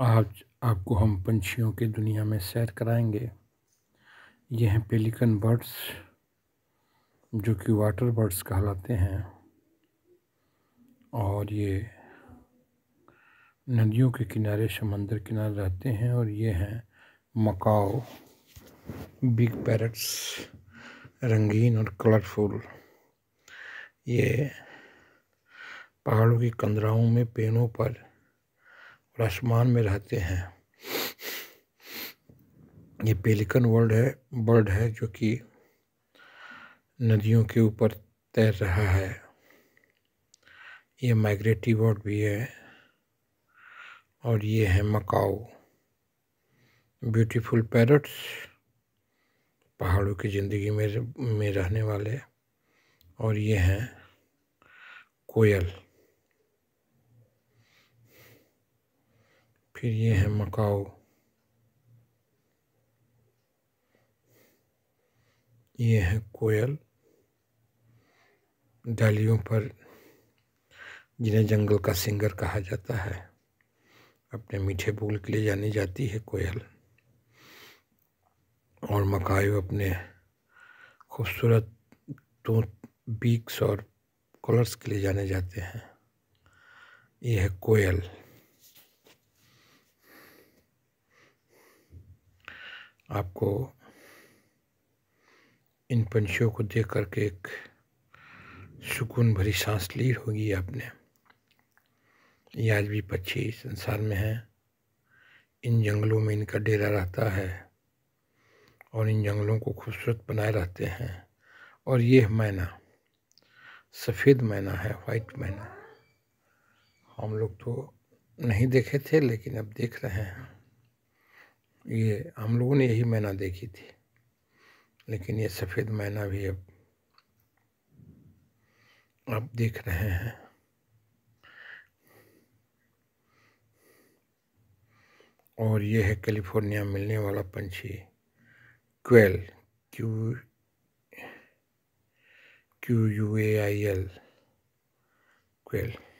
आज आपको हम पंछियों के दुनिया में सैर कराएंगे ये हैं पेलिकन बर्ड्स जो कि वाटर बर्ड्स कहलाते हैं और ये नदियों के किनारे समंदर किनारे रहते हैं और ये हैं मकाओ बिग पैरट्स रंगीन और कलरफुल ये पहाड़ों की कंदराओं में पेड़ों पर और आसमान में रहते हैं ये पेलिकन वर्ल्ड है बर्ड है जो कि नदियों के ऊपर तैर रहा है ये माइग्रेटरी बर्ड भी है और ये है मकाओ ब्यूटीफुल पैरट्स पहाड़ों की ज़िंदगी में में रहने वाले और ये हैं कोयल फिर ये है हम्म। मकाओ ये है कोयल डालियों पर जिन्हें जंगल का सिंगर कहा जाता है अपने मीठे बोल के लिए जानी जाती है कोयल और मकायु अपने खूबसूरत तो बीक्स और कलर्स के लिए जाने जाते हैं यह है कोयल आपको इन पंछियों को देख करके एक सुकून भरी सांस ली होगी आपने ये आज भी पक्षी संसार में हैं इन जंगलों में इनका डेरा रहता है और इन जंगलों को खूबसूरत बनाए रहते हैं और ये मैना सफ़ेद मैना है वाइट मैना हम लोग तो नहीं देखे थे लेकिन अब देख रहे हैं ये हम लोगों ने यही मैना देखी थी लेकिन ये सफ़ेद मैना भी अब अब देख रहे हैं और ये है कैलिफोर्निया मिलने वाला पंछी quail Q Q U A I L quail